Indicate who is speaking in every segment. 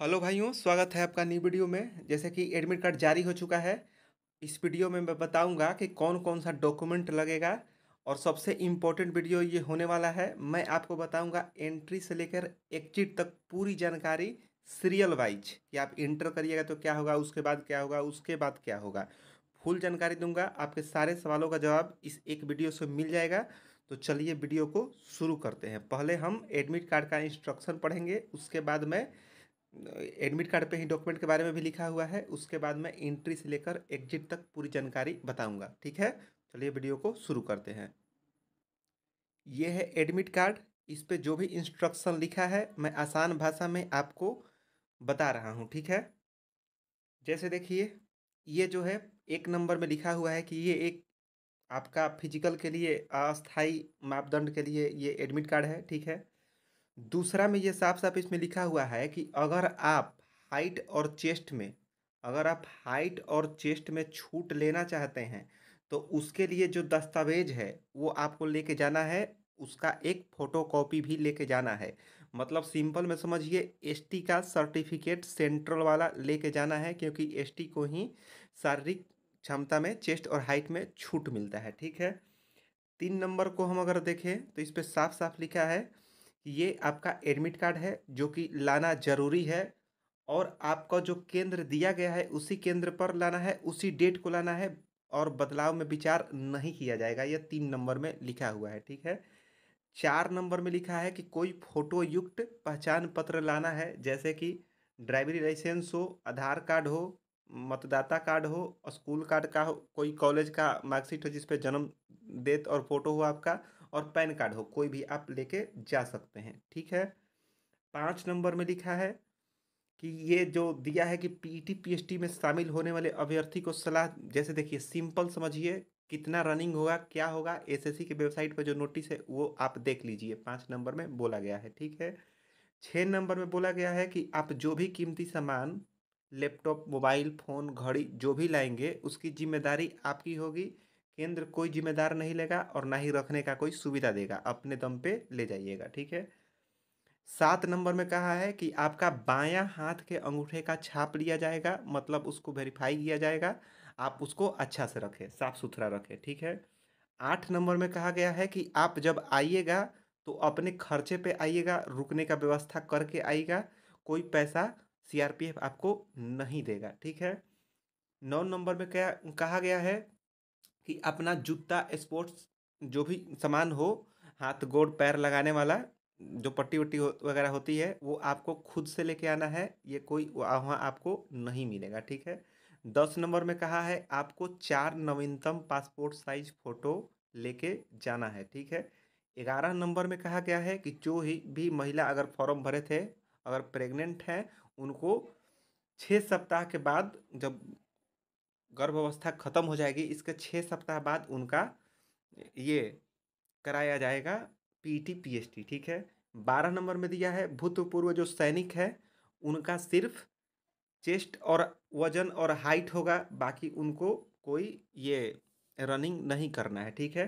Speaker 1: hello भाइयों स्वागत है आपका न्यू वीडियो में जैसे कि एडमिट कार्ड जारी हो चुका है इस वीडियो में मैं बताऊंगा कि कौन कौन सा डॉक्यूमेंट लगेगा और सबसे इम्पोर्टेंट वीडियो ये होने वाला है मैं आपको बताऊंगा एंट्री से लेकर एक्जिट तक पूरी जानकारी सीरियल वाइज कि आप इंटर करिएगा तो क्या होगा उसके बाद क्या होगा उसके बाद क्या होगा फुल जानकारी दूंगा आपके सारे सवालों का जवाब इस एक वीडियो से मिल जाएगा तो चलिए वीडियो को शुरू करते हैं पहले हम एडमिट कार्ड का इंस्ट्रक्शन पढ़ेंगे उसके बाद मैं एडमिट कार्ड पे ही डॉक्यूमेंट के बारे में भी लिखा हुआ है उसके बाद मैं एंट्री से लेकर एग्जिट तक पूरी जानकारी बताऊंगा ठीक है चलिए वीडियो को शुरू करते हैं ये है एडमिट कार्ड इस पर जो भी इंस्ट्रक्शन लिखा है मैं आसान भाषा में आपको बता रहा हूँ ठीक है जैसे देखिए ये जो है एक नंबर में लिखा हुआ है कि ये एक आपका फिजिकल के लिए अस्थाई मापदंड के लिए ये एडमिट कार्ड है ठीक है दूसरा में ये साफ साफ इसमें लिखा हुआ है कि अगर आप हाइट और चेस्ट में अगर आप हाइट और चेस्ट में छूट लेना चाहते हैं तो उसके लिए जो दस्तावेज है वो आपको लेके जाना है उसका एक फ़ोटो कॉपी भी लेके जाना है मतलब सिंपल में समझिए एसटी का सर्टिफिकेट सेंट्रल वाला लेके जाना है क्योंकि एसटी को ही शारीरिक क्षमता में चेस्ट और हाइट में छूट मिलता है ठीक है तीन नंबर को हम अगर देखें तो इस पर साफ साफ लिखा है ये आपका एडमिट कार्ड है जो कि लाना जरूरी है और आपका जो केंद्र दिया गया है उसी केंद्र पर लाना है उसी डेट को लाना है और बदलाव में विचार नहीं किया जाएगा यह तीन नंबर में लिखा हुआ है ठीक है चार नंबर में लिखा है कि कोई फोटो युक्त पहचान पत्र लाना है जैसे कि ड्राइविंग लाइसेंस हो आधार कार्ड हो मतदाता कार्ड हो स्कूल कार्ड का हो कोई कॉलेज का मार्कशीट हो जिसपे जन्म डेट और फोटो हो आपका और पैन कार्ड हो कोई भी आप लेके जा सकते हैं ठीक है पाँच नंबर में लिखा है कि ये जो दिया है कि पीटी पीएचटी में शामिल होने वाले अभ्यर्थी को सलाह जैसे देखिए सिंपल समझिए कितना रनिंग होगा क्या होगा एसएससी की वेबसाइट पर जो नोटिस है वो आप देख लीजिए पाँच नंबर में बोला गया है ठीक है छः नंबर में बोला गया है कि आप जो भी कीमती सामान लैपटॉप मोबाइल फ़ोन घड़ी जो भी लाएंगे उसकी जिम्मेदारी आपकी होगी केंद्र कोई जिम्मेदार नहीं लेगा और ना ही रखने का कोई सुविधा देगा अपने दम पे ले जाइएगा ठीक है सात नंबर में कहा है कि आपका बायां हाथ के अंगूठे का छाप लिया जाएगा मतलब उसको वेरीफाई किया जाएगा आप उसको अच्छा से रखें साफ सुथरा रखें ठीक है आठ नंबर में कहा गया है कि आप जब आइएगा तो अपने खर्चे पे आइएगा रुकने का व्यवस्था करके आइएगा कोई पैसा सीआरपीएफ आपको नहीं देगा ठीक है नौ नंबर में क्या कहा गया है कि अपना जूता स्पोर्ट्स जो भी सामान हो हाथ गोड़ पैर लगाने वाला जो पट्टी वट्टी हो, वगैरह होती है वो आपको खुद से लेके आना है ये कोई वहाँ आपको नहीं मिलेगा ठीक है दस नंबर में कहा है आपको चार नवीनतम पासपोर्ट साइज फ़ोटो लेके जाना है ठीक है ग्यारह नंबर में कहा गया है कि जो ही भी महिला अगर फॉर्म भरे थे अगर प्रेग्नेंट हैं उनको छः सप्ताह के बाद जब गर्भावस्था ख़त्म हो जाएगी इसके छः सप्ताह बाद उनका ये कराया जाएगा पीटी पीएचटी ठीक है बारह नंबर में दिया है भूतपूर्व जो सैनिक है उनका सिर्फ चेस्ट और वजन और हाइट होगा बाकी उनको कोई ये रनिंग नहीं करना है ठीक है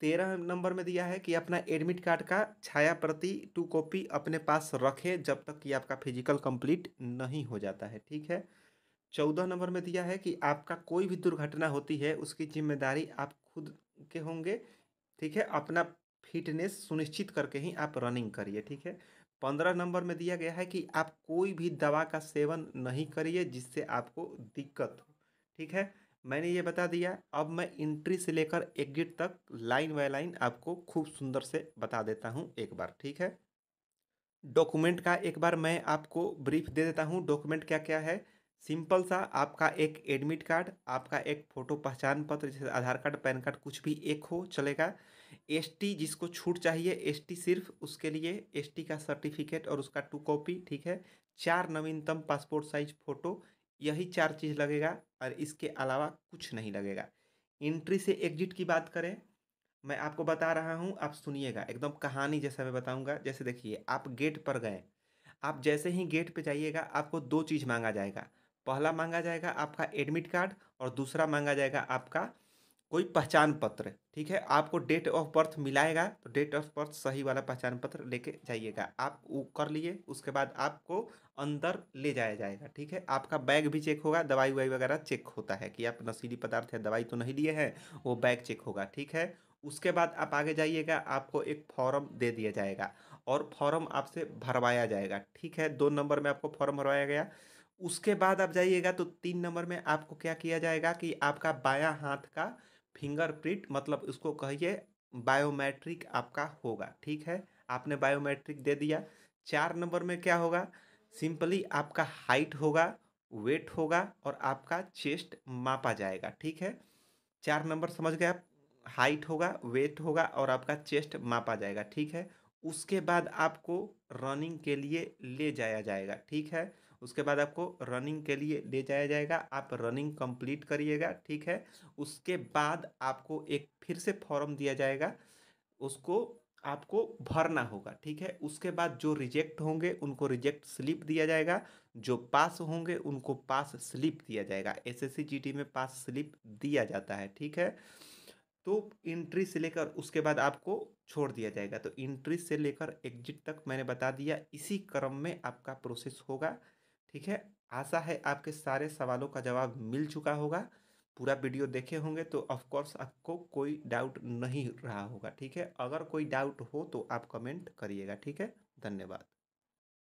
Speaker 1: तेरह नंबर में दिया है कि अपना एडमिट कार्ड का छाया प्रति टू कॉपी अपने पास रखें जब तक कि आपका फिजिकल कंप्लीट नहीं हो जाता है ठीक है चौदह नंबर में दिया है कि आपका कोई भी दुर्घटना होती है उसकी जिम्मेदारी आप खुद के होंगे ठीक है अपना फिटनेस सुनिश्चित करके ही आप रनिंग करिए ठीक है पंद्रह नंबर में दिया गया है कि आप कोई भी दवा का सेवन नहीं करिए जिससे आपको दिक्कत हो ठीक है मैंने ये बता दिया अब मैं इंट्री से लेकर एग्जिट तक लाइन बाय लाइन आपको खूब सुंदर से बता देता हूँ एक बार ठीक है डॉक्यूमेंट का एक बार मैं आपको ब्रीफ दे देता हूँ डॉक्यूमेंट क्या क्या है सिंपल सा आपका एक एडमिट कार्ड आपका एक फ़ोटो पहचान पत्र जैसे आधार कार्ड पैन कार्ड कुछ भी एक हो चलेगा एसटी जिसको छूट चाहिए एसटी सिर्फ उसके लिए एसटी का सर्टिफिकेट और उसका टू कॉपी ठीक है चार नवीनतम पासपोर्ट साइज फ़ोटो यही चार चीज़ लगेगा और इसके अलावा कुछ नहीं लगेगा एंट्री से एग्जिट की बात करें मैं आपको बता रहा हूँ आप सुनिएगा एकदम कहानी जैसा मैं बताऊँगा जैसे देखिए आप गेट पर गए आप जैसे ही गेट पर जाइएगा आपको दो चीज़ मांगा जाएगा पहला मांगा जाएगा आपका एडमिट कार्ड और दूसरा मांगा जाएगा आपका कोई पहचान पत्र ठीक है आपको डेट ऑफ बर्थ मिलाएगा तो डेट ऑफ बर्थ सही वाला पहचान पत्र लेके जाइएगा आप वो कर लिए उसके बाद आपको अंदर ले जाया जाएगा ठीक है आपका बैग भी चेक होगा दवाई ववाई वगैरह चेक होता है कि आप नशीली पदार्थ या दवाई तो नहीं लिए हैं वो बैग चेक होगा ठीक है उसके बाद आप आगे जाइएगा आपको एक फॉर्म दे दिया जाएगा और फॉर्म आपसे भरवाया जाएगा ठीक है दो नंबर में आपको फॉर्म भरवाया गया उसके बाद आप जाइएगा तो तीन नंबर में आपको क्या किया जाएगा कि आपका बायां हाथ का फिंगरप्रिंट मतलब उसको कहिए बायोमेट्रिक आपका होगा ठीक है आपने बायोमेट्रिक दे दिया चार नंबर में क्या होगा सिंपली आपका हाइट होगा वेट होगा और आपका चेस्ट मापा जाएगा ठीक है चार नंबर समझ गए आप हाइट होगा वेट होगा और आपका चेस्ट मापा जाएगा ठीक है उसके बाद आपको रनिंग के लिए ले जाया जाएगा ठीक है उसके बाद आपको रनिंग के लिए ले जाया जाएगा आप रनिंग कंप्लीट करिएगा ठीक है उसके बाद आपको एक फिर से फॉर्म दिया जाएगा उसको आपको भरना होगा ठीक है उसके बाद जो रिजेक्ट होंगे उनको रिजेक्ट स्लिप दिया जाएगा जो पास होंगे उनको पास स्लिप दिया जाएगा एसएससी जीटी में पास स्लिप दिया जाता है ठीक है तो इंट्री से लेकर उसके बाद आपको छोड़ दिया जाएगा तो इंट्री से लेकर एग्जिट तक मैंने बता दिया इसी क्रम में आपका प्रोसेस होगा ठीक है आशा है आपके सारे सवालों का जवाब मिल चुका होगा पूरा वीडियो देखे होंगे तो ऑफकोर्स आपको कोई डाउट नहीं रहा होगा ठीक है अगर कोई डाउट हो तो आप कमेंट करिएगा ठीक है धन्यवाद